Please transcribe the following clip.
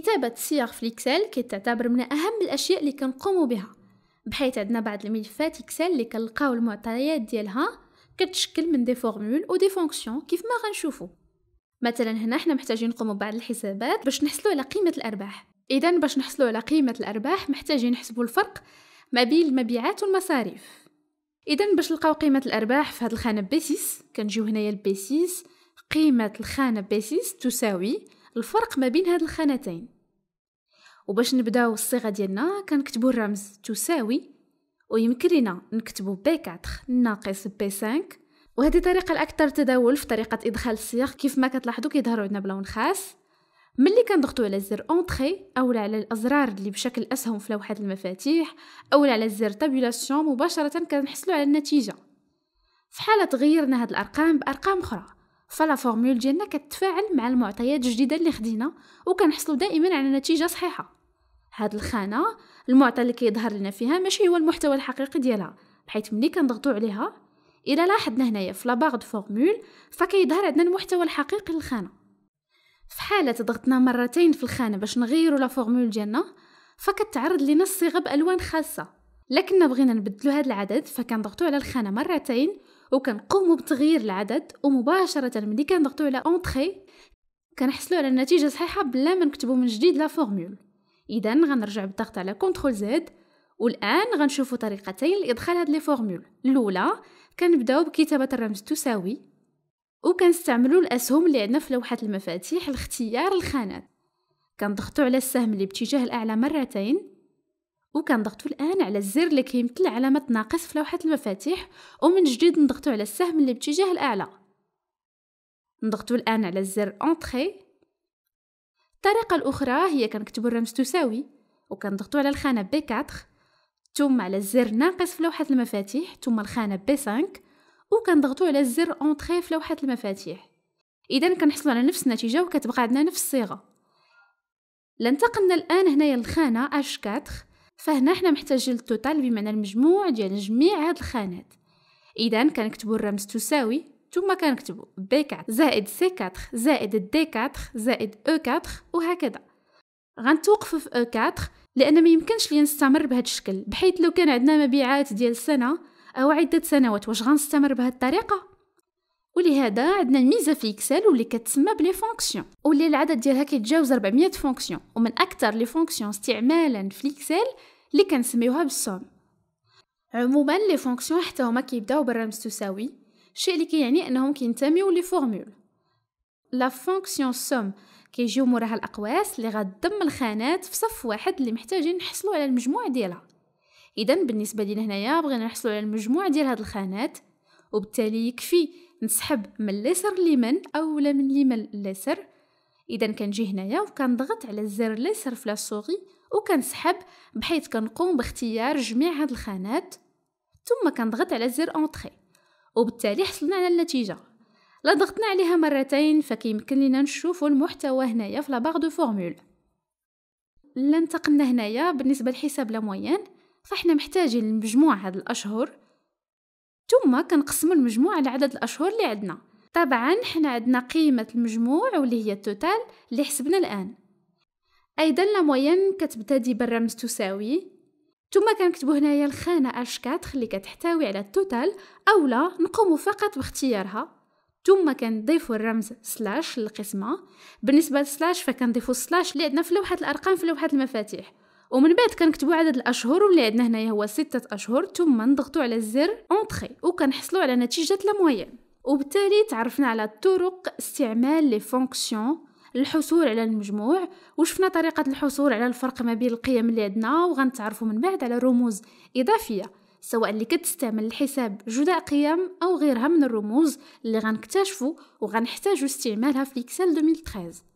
كتابة سياق في الإكسل كتعتبر من أهم الأشياء اللي كنقومو بها بحيث عندنا بعض الملفات إكسل اللي كنلقاو المعطيات ديالها كتشكل من دي فورمول دي فونكسيون كيف ما غنشوفو مثلا هنا حنا محتاجين نقومو بعض الحسابات باش نحصلو على قيمة الأرباح إذا باش نحصلو على قيمة الأرباح محتاجين نحسبو الفرق ما بين المبيعات والمصاريف إذا باش نلقاو قيمة الأرباح في هاد الخانة بيسيس كنجيو هنايا لبي قيمة الخانة بيسيس تساوي الفرق ما بين هاد الخانتين وباش نبداو الصيغه ديالنا كنكتبو الرمز تساوي ويمكن لنا نكتبو بي 4 ناقص بي 5 وهذه الطريقه الاكثر تداول في طريقه ادخال الصيغ كيف ما كتلاحظوا كيظهروا عندنا بلون خاص ملي كنضغطوا على زر اونتري اولا على الازرار اللي بشكل اسهم في لوحه المفاتيح اولا على زر تابولاسيون مباشره كنحصلوا على النتيجه في حاله غيرنا هاد الارقام بارقام اخرى فلا فورمول ديالنا كتفاعل مع المعطيات الجديده اللي خدينا وكنحصلوا دائما على نتيجه صحيحه هاد الخانه المعطى اللي كيظهر لنا فيها ماشي هو المحتوى الحقيقي ديالها بحيث ملي كنضغطو عليها الا لاحظنا هنايا في لاباغ دو فورمول فكيظهر عندنا المحتوى الحقيقي للخانه في حاله ضغطنا مرتين في الخانه باش نغيروا لا فورمول ديالنا فكتعرض لنا الصيغه بالوان خاصه لكن بغينا نبدلو هاد العدد فكنضغطو على الخانه مرتين وكنقوموا بتغيير العدد ومباشره ملي كنضغطوا على اونطري كنحصلوا على النتيجه صحيحه بلا ما نكتبوا من جديد لا فورمول اذا غنرجع بالضغط على كنترول زد والان غنشوفوا طريقتين لادخال هاد لي فورمول الاولى كنبداو بكتابه الرمز تساوي وكنستعملوا الاسهم اللي عندنا في لوحه المفاتيح لاختيار الخانات كنضغطوا على السهم اللي باتجاه الاعلى مرتين وكنضغطوا الان على الزر اللي كيمثل علامه ناقص في لوحه المفاتيح ومن جديد نضغطوا على السهم اللي باتجاه الاعلى نضغطوا الان على الزر انتري الطريقه الاخرى هي كنكتبوا الرمز تساوي وكنضغطوا على الخانه B4 ثم على الزر ناقص في لوحه المفاتيح ثم الخانه B5 وكنضغطوا على الزر انتري في لوحه المفاتيح اذا كنحصلوا على نفس النتيجه وكتبقى عندنا نفس الصيغه لانتقلنا الان هنايا للخانه H4 فهنا احنا محتاجين للتوتال بمعنى المجموع ديال جميع هاد الخانات اذا كنكتبوا الرمز تساوي ثم كنكتبوا بي 4 زائد سي 4 زائد دي 4 زائد او e 4 وهكذا غنتوقفوا في او e 4 لان ما يمكنش لي نستمر بهذا الشكل بحيث لو كان عندنا مبيعات ديال سنه او عده سنوات واش غنستمر بهذه الطريقه ولهذا عندنا الميزه في اكسل واللي كتسمى بلي فونكسيون واللي العدد ديالها كيتجاوز 400 فونكسيون ومن اكثر لي فونكسيون استعمالا في اكسل اللي كنسميوها بالسوم عموما لي فونكسيون حتى هما كيبداو بالرمز تساوي الشيء اللي كيعني كي انهم كينتميو لي فورمول لا فونكسيون سوم كيجيو موراها الاقواس اللي غتضم الخانات في صف واحد اللي محتاجين نحصلوا على المجموع ديالها اذا بالنسبه لينا هنايا بغينا نحصلوا على المجموع ديال هاد الخانات وبالتالي يكفي نسحب من اليسر ليمن اولا من ليمن لليسر اذا كنجي هنايا وكنضغط على الزر اليسر في لاسوغي وكنسحب بحيث كنقوم باختيار جميع هاد الخانات ثم كنضغط على زر اونطري وبالتالي حصلنا على النتيجه لا ضغطنا عليها مرتين فكيمكن لنا نشوفوا المحتوى هنايا في لاباغ دو فورمول لا انتقلنا هنايا بالنسبه لحساب لا فاحنا محتاجين لمجموع هاد الاشهر ثم كنقسموا المجموع على عدد الاشهر اللي عندنا طبعا حنا عندنا قيمه المجموع واللي هي التوتال اللي حسبنا الان ايضا لا موين كتبتدي بالرمز تساوي ثم كنكتبو هنايا الخانه اش 4 اللي كتحتوي على التوتال اولا نقوم فقط باختيارها ثم كنضيفو الرمز سلاش للقسمه بالنسبه للسلاش فكنضيفو السلاش اللي عندنا في لوحه الارقام في لوحه المفاتيح ومن بعد كنكتبوا عدد الاشهر واللي عندنا هنايا هو ستة اشهر ثم نضغطوا على الزر اونطري وكنحصلوا على نتيجه لا موين وبالتالي تعرفنا على طرق استعمال لي فونكسيون الحصول على المجموع وشفنا طريقة الحصول على الفرق ما بين القيم اللي عندنا وغنتعرفوا من بعد على رموز إضافية سواء اللي كتستعمل الحساب جداء قيم أو غيرها من الرموز اللي غنكتشفوا وغنحتاجوا استعمالها في اكسل 2013